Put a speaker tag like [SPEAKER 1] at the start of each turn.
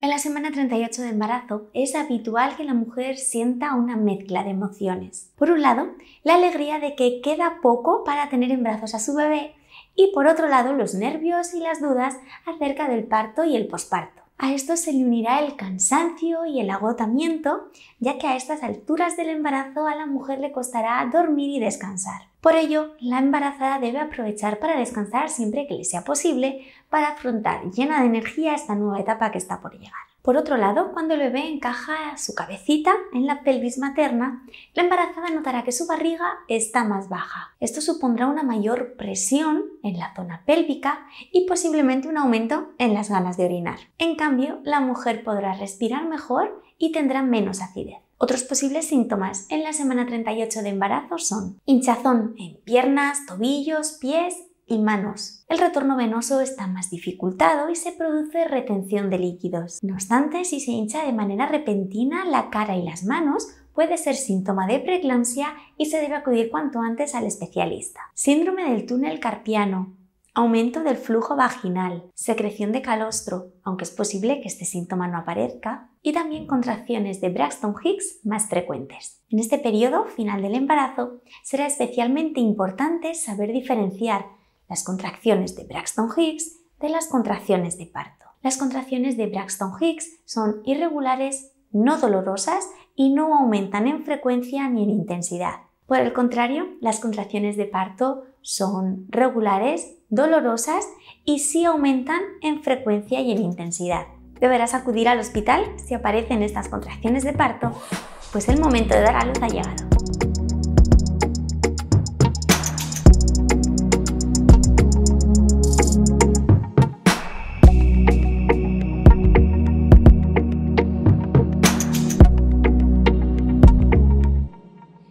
[SPEAKER 1] En la semana 38 de embarazo es habitual que la mujer sienta una mezcla de emociones. Por un lado, la alegría de que queda poco para tener en brazos a su bebé y por otro lado los nervios y las dudas acerca del parto y el posparto. A esto se le unirá el cansancio y el agotamiento, ya que a estas alturas del embarazo a la mujer le costará dormir y descansar. Por ello, la embarazada debe aprovechar para descansar siempre que le sea posible para afrontar llena de energía esta nueva etapa que está por llegar. Por otro lado, cuando el bebé encaja su cabecita en la pelvis materna, la embarazada notará que su barriga está más baja. Esto supondrá una mayor presión en la zona pélvica y posiblemente un aumento en las ganas de orinar. En cambio, la mujer podrá respirar mejor y tendrá menos acidez. Otros posibles síntomas en la semana 38 de embarazo son hinchazón en piernas, tobillos, pies y manos. El retorno venoso está más dificultado y se produce retención de líquidos. No obstante, si se hincha de manera repentina la cara y las manos, puede ser síntoma de preeclampsia y se debe acudir cuanto antes al especialista. Síndrome del túnel carpiano Aumento del flujo vaginal, secreción de calostro, aunque es posible que este síntoma no aparezca, y también contracciones de Braxton Hicks más frecuentes. En este periodo final del embarazo será especialmente importante saber diferenciar las contracciones de Braxton Hicks de las contracciones de parto. Las contracciones de Braxton Hicks son irregulares, no dolorosas y no aumentan en frecuencia ni en intensidad. Por el contrario, las contracciones de parto son regulares, dolorosas y sí aumentan en frecuencia y en intensidad. Deberás acudir al hospital si aparecen estas contracciones de parto, pues el momento de dar a luz ha llegado.